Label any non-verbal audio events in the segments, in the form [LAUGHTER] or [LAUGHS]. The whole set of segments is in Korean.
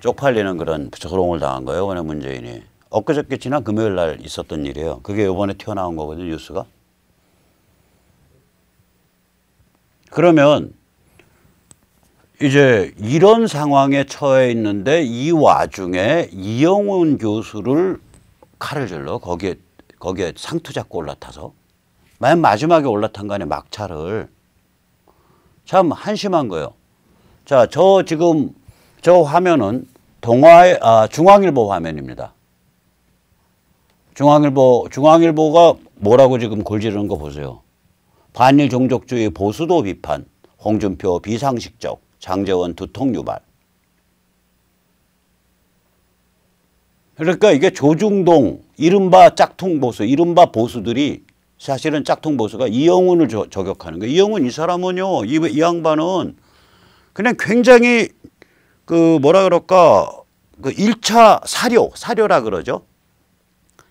쪽팔리는 그런 소롱을 당한 거예요. 이번에 문재인이. 엊그저께 지난 금요일 날 있었던 일이에요. 그게 요번에 튀어나온 거거든요. 뉴스가. 그러면 이제 이런 상황에 처해 있는데 이 와중에 이영훈 교수를 칼을 질러 거기에 거기에 상투 잡고 올라타서 맨 마지막에 올라탄 간에 막차를 참 한심한 거예요. 자, 저 지금 저 화면은 동아 아, 중앙일보 화면입니다. 중앙일보 중앙일보가 뭐라고 지금 골지르는 거 보세요. 반일 종족주의 보수도 비판, 홍준표 비상식적, 장재원 두통 유발. 그러니까 이게 조중동, 이른바 짝퉁 보수, 이른바 보수들이 사실은 짝퉁 보수가 이영훈을 저, 저격하는 거예요. 이영훈 이 사람은요, 이, 이 양반은 그냥 굉장히 그 뭐라 그럴까 그 1차 사료 사료라 그러죠.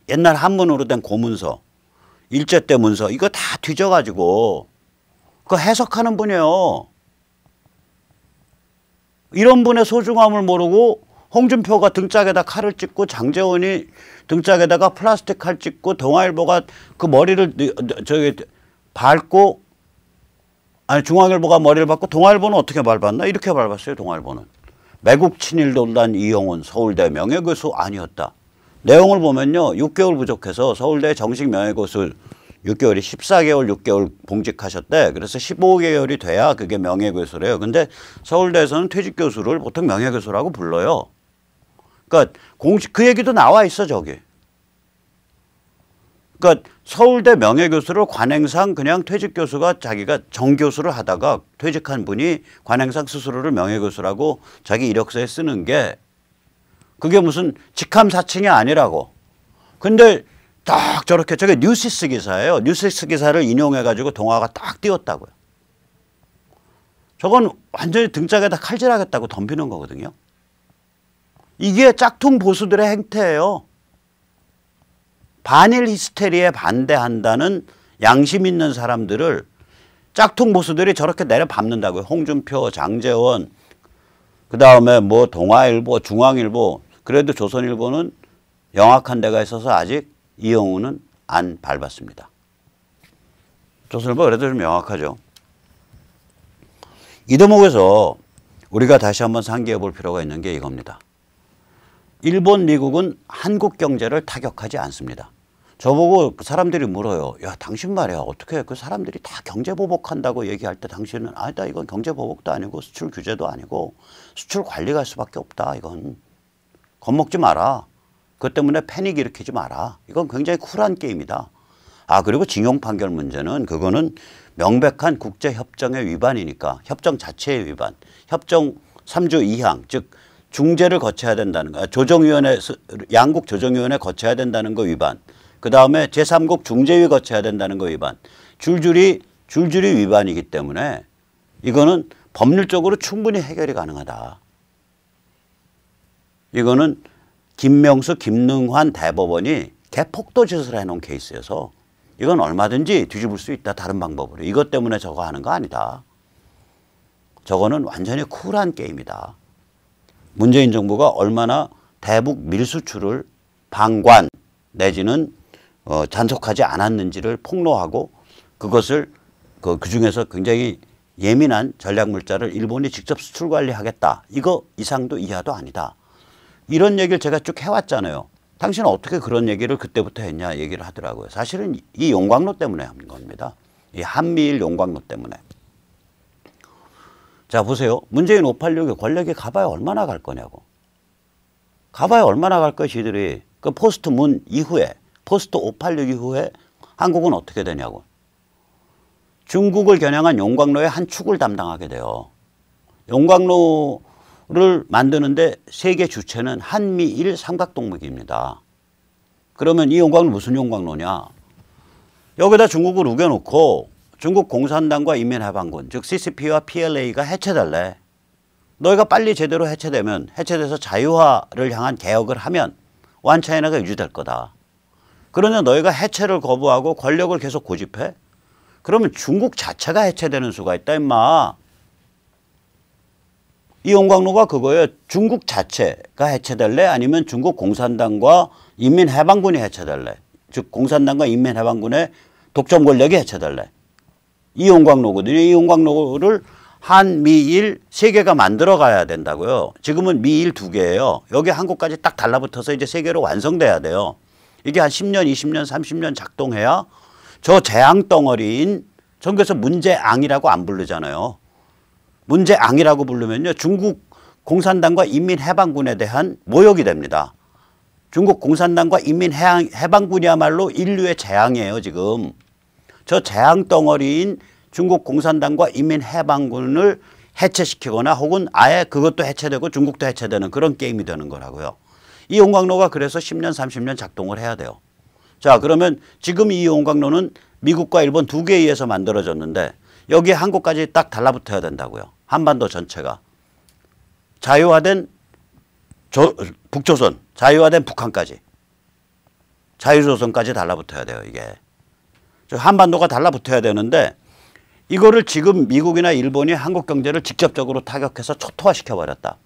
옛날 한문으로 된 고문서 일제 때 문서 이거 다 뒤져가지고 그 해석하는 분이에요. 이런 분의 소중함을 모르고 홍준표가 등짝에다 칼을 찍고 장재원이 등짝에다가 플라스틱 칼 찍고 동아일보가 그 머리를 저기 밟고 아니 중앙일보가 머리를 밟고 동아일보는 어떻게 밟았나 이렇게 밟았어요 동아일보는 매국 친일 논란 이용은 서울대 명예교수 아니었다. 내용을 보면요. 6개월 부족해서 서울대 정식 명예교수 6개월이 14개월, 6개월 봉직하셨대. 그래서 15개월이 돼야 그게 명예교수래요. 근데 서울대에서는 퇴직교수를 보통 명예교수라고 불러요. 그러니까 공식 그 얘기도 나와 있어 저기. 그러니까 서울대 명예교수를 관행상 그냥 퇴직교수가 자기가 정교수를 하다가 퇴직한 분이 관행상 스스로를 명예교수라고 자기 이력서에 쓰는 게 그게 무슨 직함사칭이 아니라고. 근데 딱 저렇게 저게 뉴시스 기사예요. 뉴시스 기사를 인용해가지고 동화가 딱 띄웠다고요. 저건 완전히 등짝에다 칼질하겠다고 덤비는 거거든요. 이게 짝퉁 보수들의 행태예요. 반일 히스테리에 반대한다는 양심 있는 사람들을 짝퉁 보수들이 저렇게 내려밟는다고요. 홍준표, 장재원, 그 다음에 뭐 동아일보, 중앙일보, 그래도 조선일보는 영악한 데가 있어서 아직 이영우는 안 밟았습니다. 조선일보 그래도 좀 영악하죠. 이 대목에서 우리가 다시 한번 상기해 볼 필요가 있는 게 이겁니다. 일본, 미국은 한국 경제를 타격하지 않습니다. 저보고 사람들이 물어요. 야, 당신 말이야. 어떻게 그 사람들이 다 경제 보복한다고 얘기할 때 당신은 아니다. 이건 경제 보복도 아니고 수출 규제도 아니고 수출 관리할 수밖에 없다. 이건 겁먹지 마라. 그 때문에 패닉 일으키지 마라. 이건 굉장히 쿨한 게임이다. 아, 그리고 징용 판결 문제는 그거는 명백한 국제 협정의 위반이니까 협정 자체의 위반. 협정 3조 2항 즉 중재를 거쳐야 된다는 거, 조정위원회 양국 조정위원회 거쳐야 된다는 거 위반. 그 다음에 제3국 중재위 거쳐야 된다는 거 위반. 줄줄이 줄줄이 위반이기 때문에 이거는 법률적으로 충분히 해결이 가능하다. 이거는 김명수, 김능환 대법원이 개폭도 짓을 해놓은 케이스여서 이건 얼마든지 뒤집을 수 있다. 다른 방법으로. 이것 때문에 저거 하는 거 아니다. 저거는 완전히 쿨한 게임이다. 문재인 정부가 얼마나 대북 밀수출을 방관 내지는 어, 잔속하지 않았는지를 폭로하고 그것을 그, 그 중에서 굉장히 예민한 전략물자를 일본이 직접 수출 관리하겠다. 이거 이상도 이하도 아니다. 이런 얘기를 제가 쭉 해왔잖아요. 당신은 어떻게 그런 얘기를 그때부터 했냐 얘기를 하더라고요. 사실은 이 용광로 때문에 한 겁니다. 이 한미일 용광로 때문에. 자, 보세요. 문재인 586이 권력이 가봐야 얼마나 갈 거냐고. 가봐야 얼마나 갈 것이들이 그 포스트 문 이후에, 포스트 586 이후에 한국은 어떻게 되냐고. 중국을 겨냥한 용광로의 한 축을 담당하게 돼요. 용광로를 만드는데 세계 주체는 한미일 삼각동맥입니다. 그러면 이 용광로 무슨 용광로냐? 여기다 중국을 우겨놓고 중국 공산당과 인민해방군 즉 CCP와 PLA가 해체될래. 너희가 빨리 제대로 해체되면 해체돼서 자유화를 향한 개혁을 하면 완차이나가 유지될 거다. 그러면 너희가 해체를 거부하고 권력을 계속 고집해? 그러면 중국 자체가 해체되는 수가 있다 임마. 이 용광로가 그거예요. 중국 자체가 해체될래? 아니면 중국 공산당과 인민해방군이 해체될래? 즉 공산당과 인민해방군의 독점 권력이 해체될래? 이용광 로거든요 이용광 로를 한, 미, 일세 개가 만들어 가야 된다고요. 지금은 미, 일 두 개예요. 여기 한국까지 딱 달라붙어서 이제 세 개로 완성돼야 돼요. 이게 한 10년, 20년, 30년 작동해야 저 재앙 덩어리인 전교에서 문제앙이라고 안 부르잖아요. 문제앙이라고 부르면요. 중국 공산당과 인민해방군에 대한 모욕이 됩니다. 중국 공산당과 인민해방군이야말로 인류의 재앙이에요, 지금. 저 재앙 덩어리인 중국 공산당과 인민해방군을 해체시키거나 혹은 아예 그것도 해체되고 중국도 해체되는 그런 게임이 되는 거라고요. 이 용광로가 그래서 10년 30년 작동을 해야 돼요. 자 그러면 지금 이 용광로는 미국과 일본 두 개에 의해서 만들어졌는데 여기에 한국까지 딱 달라붙어야 된다고요. 한반도 전체가. 자유화된 조, 북조선, 자유화된 북한까지. 자유조선까지 달라붙어야 돼요 이게. 한반도가 달라붙어야 되는데 이거를 지금 미국이나 일본이 한국 경제를 직접적으로 타격해서 초토화시켜버렸다.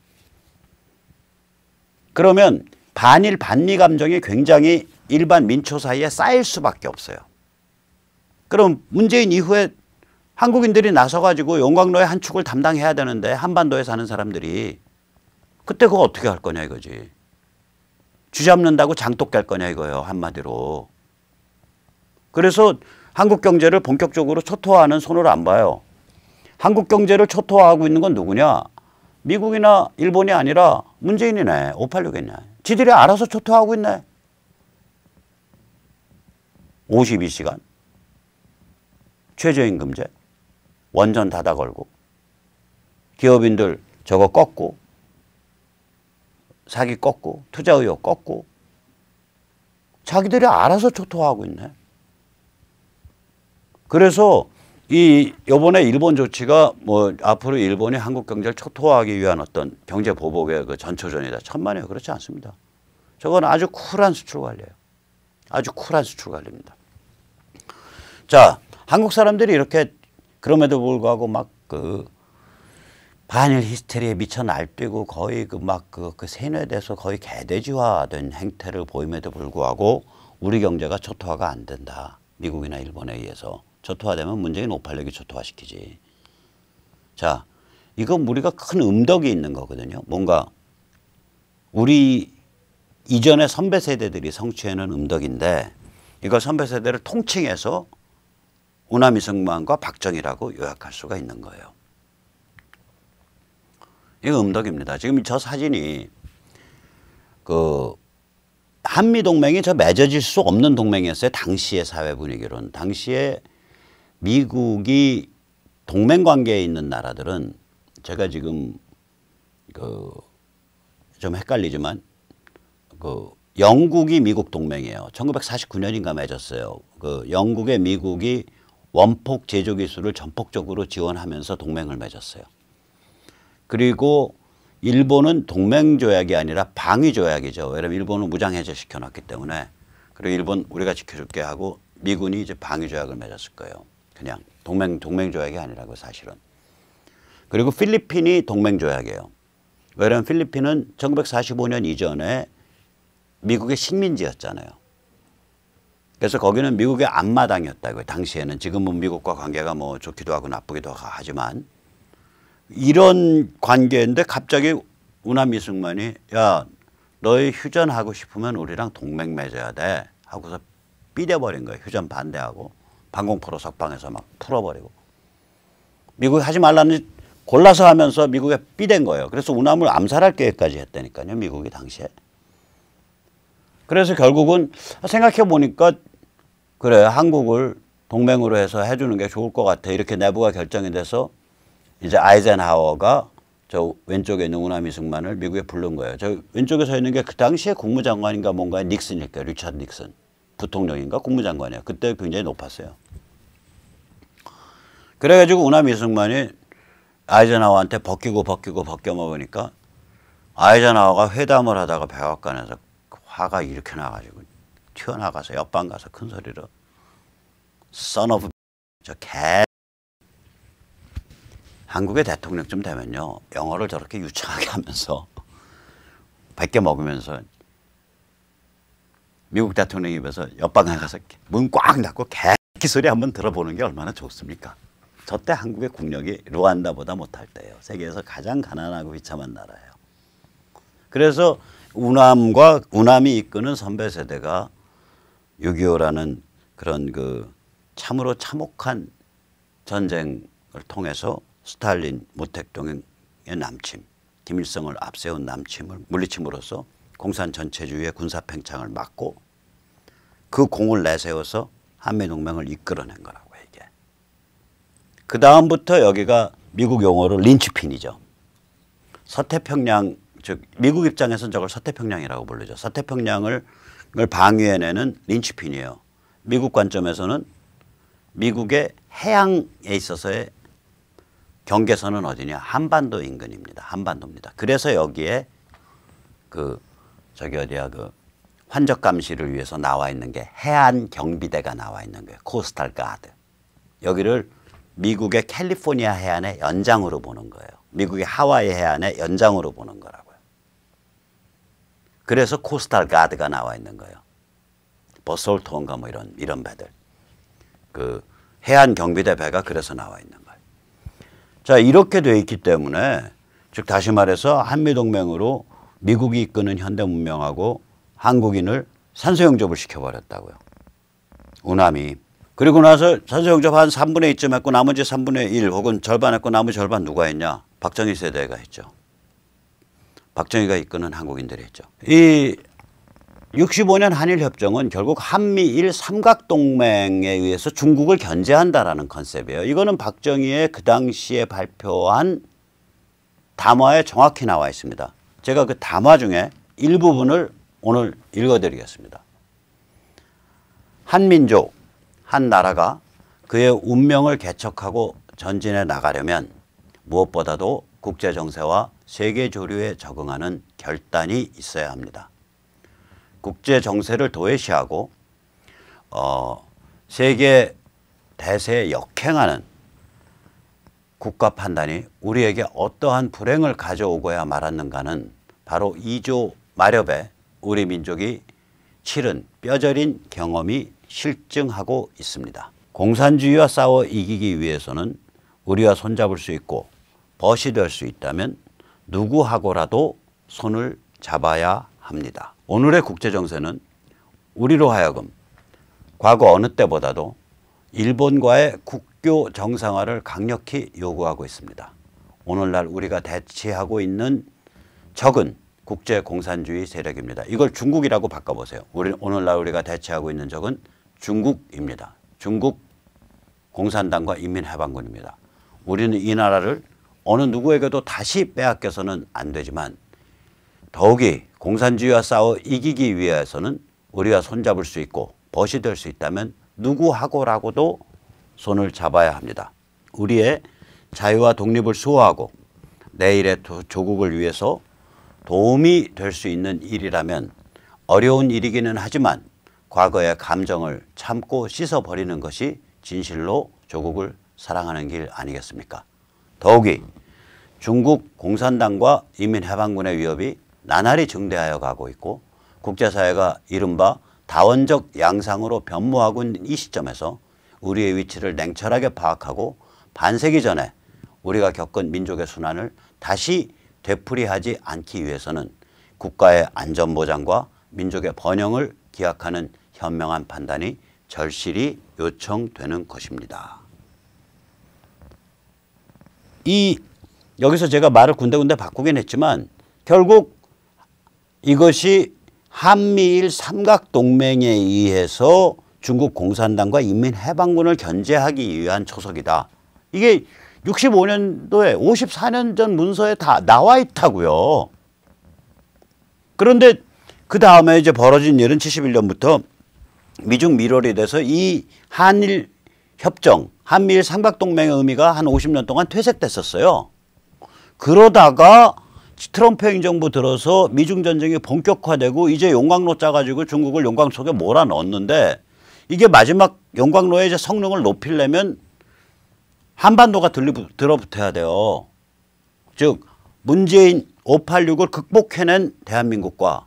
그러면 반일 반미 감정이 굉장히 일반 민초 사이에 쌓일 수밖에 없어요. 그럼 문재인 이후에 한국인들이 나서가지고 용광로의 한 축을 담당해야 되는데 한반도에 사는 사람들이 그때 그거 어떻게 할 거냐 이거지. 쥐 잡는다고 장독 깰 거냐 이거예요 한마디로. 그래서 한국 경제를 본격적으로 초토화하는 손으로 안 봐요. 한국 경제를 초토화하고 있는 건 누구냐? 미국이나 일본이 아니라 문재인이네. 586이네. 지들이 알아서 초토화하고 있네. 52시간. 최저임금제. 원전 닫아 걸고. 기업인들 저거 꺾고. 사기 꺾고. 투자 의혹 꺾고. 자기들이 알아서 초토화하고 있네. 그래서 이 요번에 일본 조치가 뭐 앞으로 일본이 한국 경제를 초토화하기 위한 어떤 경제 보복의 그 전초전이다. 천만에요. 그렇지 않습니다. 저건 아주 쿨한 수출 관리예요. 아주 쿨한 수출 관리입니다. 자, 한국 사람들이 이렇게 그럼에도 불구하고 막 그 반일 히스테리에 미쳐 날뛰고 거의 그 막그 그 세뇌돼서 거의 개돼지화된 행태를 보임에도 불구하고 우리 경제가 초토화가 안 된다. 미국이나 일본에 의해서. 초토화되면 문재인 오팔육이 초토화시키지. 자, 이건 우리가 큰 음덕이 있는 거거든요. 뭔가 우리 이전의 선배 세대들이 성취해낸 음덕인데 이걸 선배 세대를 통칭해서 오남 이승만과 박정희라고 요약할 수가 있는 거예요. 이거 음덕입니다. 지금 저 사진이 그 한미 동맹이 저 맺어질 수 없는 동맹이었어요. 당시의 사회 분위기로는 당시에 미국이 동맹 관계에 있는 나라들은 제가 지금 그 좀 헷갈리지만 그 영국이 미국 동맹이에요. 1949년인가 맺었어요. 그 영국의 미국이 원폭 제조 기술을 전폭적으로 지원하면서 동맹을 맺었어요. 그리고 일본은 동맹 조약이 아니라 방위 조약이죠. 왜냐면 일본은 무장 해제 시켜놨기 때문에 그리고 일본 우리가 지켜줄게 하고 미군이 이제 방위 조약을 맺었을 거예요. 그냥 동맹 동맹 조약이 아니라고 사실은. 그리고 필리핀이 동맹 조약이에요. 왜냐하면 필리핀은 1945년 이전에 미국의 식민지였잖아요. 그래서 거기는 미국의 앞마당이었다고요. 당시에는 지금은 미국과 관계가 뭐 좋기도 하고 나쁘기도 하지만 이런 관계인데 갑자기 우남 미승만이야 너희 휴전하고 싶으면 우리랑 동맹 맺어야 돼 하고서 삐대버린 거예요. 휴전 반대하고. 방공포로 석방해서 막 풀어버리고 미국 이 하지 말라는 골라서 하면서 미국에 삐댄 거예요. 그래서 우남을 암살할 계획까지 했다니까요. 미국이 당시에. 그래서 결국은 생각해 보니까 그래 한국을 동맹으로 해서 해주는 게 좋을 것 같아. 이렇게 내부가 결정이 돼서 이제 아이젠하워가 저 왼쪽에 있는 우남 이승만을 미국에 부른 거예요. 저 왼쪽에 서 있는 게 그 당시에 국무장관인가 뭔가의 닉슨일 까요 리차드 닉슨. 부통령인가 국무장관이야. 그때 굉장히 높았어요. 그래가지고 우남 이승만이 아이젠나워한테 벗기고 벗기고 벗겨 먹으니까 아이젠나워가 회담을 하다가 백악관에서 화가 이렇게 나가지고 튀어나가서 옆방 가서 큰 소리로 son of 저개 한국의 대통령쯤 되면요 영어를 저렇게 유창하게 하면서 [LAUGHS] 벗겨 먹으면서 미국 대통령에 입서 옆방 에가서문 꽉 닫고 개기 소리 한번 들어보는 게 얼마나 좋습니까? 저 때 한국의 국력이 루안다보다 못할 때예요. 세계에서 가장 가난하고 비참한 나라예요. 그래서 우남과 우남이 이끄는 선배 세대가 6.25라는 그런 그 참으로 참혹한 전쟁을 통해서 스탈린 모택동의 남침, 김일성을 앞세운 남침을 물리침으로써 공산 전체주의의 군사 팽창을 막고 그 공을 내세워서 한미동맹을 이끌어낸 거라고 이게. 그 다음부터 여기가 미국 용어로 린치핀이죠. 서태평양 즉 미국 입장에서는 저걸 서태평양이라고 부르죠. 서태평양을 방위해내는 린치핀이에요. 미국 관점에서는 미국의 해양에 있어서의 경계선은 어디냐? 한반도 인근입니다. 한반도입니다. 그래서 여기에 그 저기 어디야 그 환적 감시를 위해서 나와 있는 게 해안 경비대가 나와 있는 거예요. 코스탈 가드. 여기를 미국의 캘리포니아 해안의 연장으로 보는 거예요. 미국의 하와이 해안의 연장으로 보는 거라고요. 그래서 코스탈 가드가 나와 있는 거예요. 버솔톤과 뭐 이런 이런 배들. 그 해안 경비대 배가 그래서 나와 있는 거예요. 자, 이렇게 돼 있기 때문에 즉 다시 말해서 한미 동맹으로 미국이 이끄는 현대 문명하고 한국인을 산소 영접을 시켜버렸다고요. 우남이. 그리고 나서 산소 영접 한 3분의 2쯤 했고 나머지 3분의 1 혹은 절반 했고 나머지 절반 누가 했냐. 박정희 세대가 했죠. 박정희가 이끄는 한국인들이 했죠. 이 65년 한일협정은 결국 한미일 삼각동맹에 의해서 중국을 견제한다라는 컨셉이에요. 이거는 박정희의 그 당시에 발표한 담화에 정확히 나와 있습니다. 제가 그 담화 중에 일부분을 오늘 읽어드리겠습니다. 한민족, 한 나라가 그의 운명을 개척하고 전진해 나가려면 무엇보다도 국제 정세와 세계 조류에 적응하는 결단이 있어야 합니다. 국제 정세를 도외시하고 어, 세계 대세에 역행하는 국가 판단이 우리에게 어떠한 불행을 가져오고야 말았는가는 바로 이조 마렵의 우리 민족이 치른 뼈저린 경험이 실증하고 있습니다. 공산주의와 싸워 이기기 위해서는 우리와 손잡을 수 있고 벗이 될 수 있다면 누구하고라도 손을 잡아야 합니다. 오늘의 국제정세는 우리로 하여금 과거 어느 때보다도 일본과의 국교 정상화를 강력히 요구하고 있습니다. 오늘날 우리가 대치하고 있는 적은 국제 공산주의 세력입니다. 이걸 중국이라고 바꿔보세요. 우리 오늘날 우리가 대체하고 있는 적은 중국입니다. 중국 공산당과 인민해방군입니다. 우리는 이 나라를 어느 누구에게도 다시 빼앗겨서는 안 되지만 더욱이 공산주의와 싸워 이기기 위해서는 우리가 손잡을 수 있고 벗이 될 수 있다면 누구하고라고도 손을 잡아야 합니다. 우리의 자유와 독립을 수호하고 내일의 조국을 위해서 도움이 될 수 있는 일이라면 어려운 일이기는 하지만 과거의 감정을 참고 씻어버리는 것이 진실로 조국을 사랑하는 길 아니겠습니까? 더욱이 중국 공산당과 인민해방군의 위협이 나날이 증대하여 가고 있고 국제사회가 이른바 다원적 양상으로 변모하고 있는 이 시점에서 우리의 위치를 냉철하게 파악하고 반세기 전에 우리가 겪은 민족의 순환을 다시 되풀이하지 않기 위해서는 국가의 안전보장과 민족의 번영을 기약하는 현명한 판단이 절실히 요청되는 것입니다. 이 여기서 제가 말을 군데군데 바꾸긴 했지만 결국 이것이 한미일 삼각동맹에 의해서 중국 공산당과 인민해방군을 견제하기 위한 초석이다. 이게 65년도에 54년 전 문서에 다 나와 있다고요. 그런데 그 다음에 이제 벌어진 일은 71년부터 미중 미월이 돼서 이 한일 협정, 한미일 삼각동맹의 의미가 한 50년 동안 퇴색됐었어요. 그러다가 트럼프 행정부 들어서 미중 전쟁이 본격화되고 이제 용광로 짜가지고 중국을 용광 속에 몰아넣었는데 이게 마지막 용광로의 이제 성능을 높이려면 한반도가 들어붙어야 리부들 돼요. 즉 문재인 586을 극복해낸 대한민국과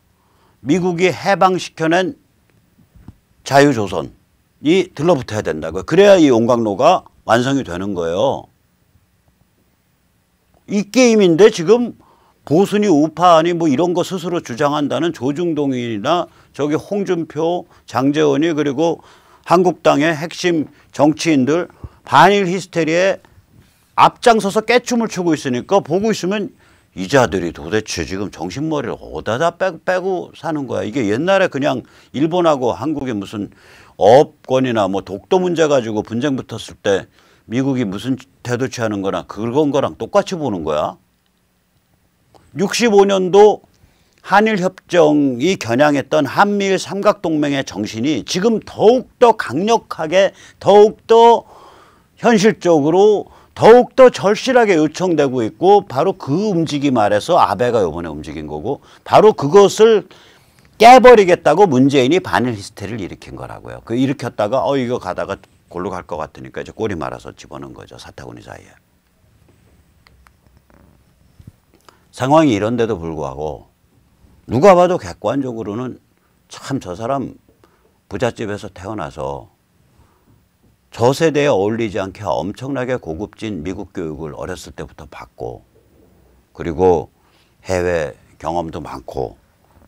미국이 해방시켜낸 자유조선이 들러붙어야 된다고요. 그래야 이 용광로가 완성이 되는 거예요. 이 게임인데 지금 보수니 우파니 뭐 이런 거 스스로 주장한다는 조중동이나 저기 홍준표, 장재원이 그리고 한국당의 핵심 정치인들 반일 히스테리에 앞장서서 깨춤을 추고 있으니까 보고 있으면 이자들이 도대체 지금 정신머리를 어디다 빼고 사는 거야. 이게 옛날에 그냥 일본하고 한국이 무슨 어업권이나 뭐 독도 문제 가지고 분쟁 붙었을 때 미국이 무슨 태도 취하는 거나 그건 거랑 똑같이 보는 거야. 65년도 한일협정이 겨냥했던 한미일 삼각동맹의 정신이 지금 더욱더 강력하게 더욱더 현실적으로 더욱더 절실하게 요청되고 있고 바로 그 움직임 아래서 아베가 요번에 움직인 거고 바로 그것을 깨버리겠다고 문재인이 반일 히스테리를 일으킨 거라고요. 그 일으켰다가 어 이거 가다가 골로 갈 것 같으니까 이제 꼬리 말아서 집어넣은 거죠. 사타구니 사이에. 상황이 이런데도 불구하고 누가 봐도 객관적으로는 참 저 사람 부잣집에서 태어나서 저세대에 어울리지 않게 엄청나게 고급진 미국 교육을 어렸을 때부터 받고 그리고 해외 경험도 많고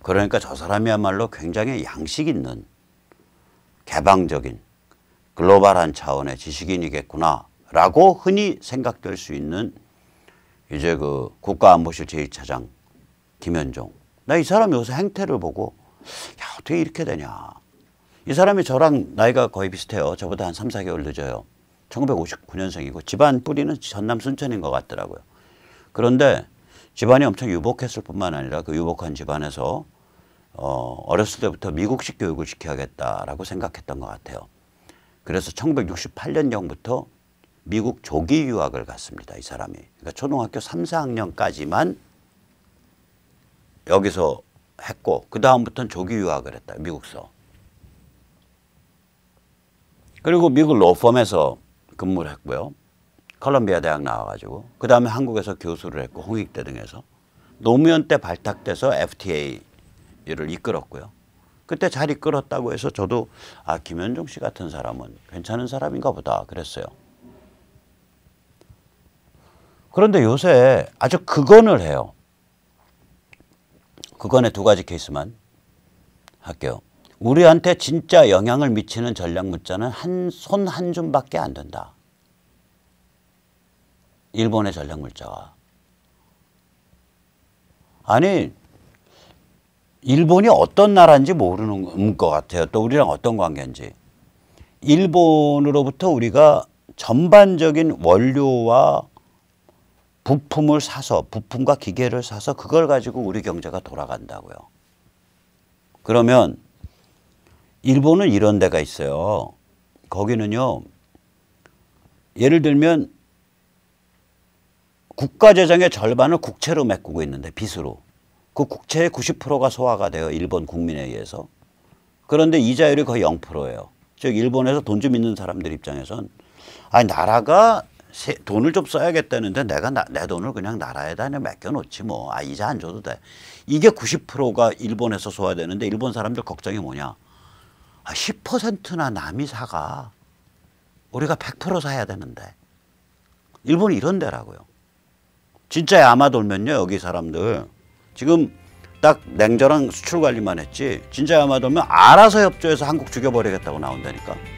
그러니까 저 사람이야말로 굉장히 양식 있는 개방적인 글로벌한 차원의 지식인이겠구나라고 흔히 생각될 수 있는 이제 그 국가안보실 제1차장 김현종. 나 이 사람 요새 행태를 보고 야 어떻게 이렇게 되냐. 이 사람이 저랑 나이가 거의 비슷해요. 저보다 한 3, 4개월 늦어요. 1959년생이고 집안 뿌리는 전남 순천인 것 같더라고요. 그런데 집안이 엄청 유복했을 뿐만 아니라 그 유복한 집안에서 어, 어렸을 때부터 미국식 교육을 시켜야겠다라고 생각했던 것 같아요. 그래서 1968년경부터 미국 조기 유학을 갔습니다. 이 사람이. 그러니까 초등학교 3, 4학년까지만 여기서 했고 그 다음부터는 조기 유학을 했다. 미국서. 그리고 미국 로펌에서 근무를 했고요. 컬럼비아 대학 나와가지고 그 다음에 한국에서 교수를 했고 홍익대 등에서 노무현 때 발탁돼서 FTA를 이끌었고요. 그때 잘 이끌었다고 해서 저도 아 김현종 씨 같은 사람은 괜찮은 사람인가 보다 그랬어요. 그런데 요새 아주 극언을 해요. 극언의 두 가지 케이스만 할게요. 우리한테 진짜 영향을 미치는 전략 문자는 한 손 한 줌밖에 안 된다. 일본의 전략 물자와 아니 일본이 어떤 나라인지 모르는 음, 것 같아요. 또 우리랑 어떤 관계인지. 일본으로부터 우리가 전반적인 원료와 부품을 사서 부품과 기계를 사서 그걸 가지고 우리 경제가 돌아간다고요. 그러면 일본은 이런 데가 있어요. 거기는요. 예를 들면 국가 재정의 절반을 국채로 메꾸고 있는데 빚으로. 그 국채의 90%가 소화가 돼요. 일본 국민에 의해서. 그런데 이자율이 거의 0%예요. 즉 일본에서 돈 좀 있는 사람들 입장에선 아니 나라가 세, 돈을 좀 써야겠다는데 내가 나, 내 돈을 그냥 나라에다 그냥 맡겨놓지 뭐. 아 이자 안 줘도 돼. 이게 90%가 일본에서 소화되는데 일본 사람들 걱정이 뭐냐. 10%나 아, 남이 사가 우리가 100% 사야 되는데 일본이 이런 데라고요. 진짜 야마 돌면요 여기 사람들 지금 딱 냉전한 수출 관리만 했지 진짜 야마 돌면 알아서 협조해서 한국 죽여버리겠다고 나온다니까.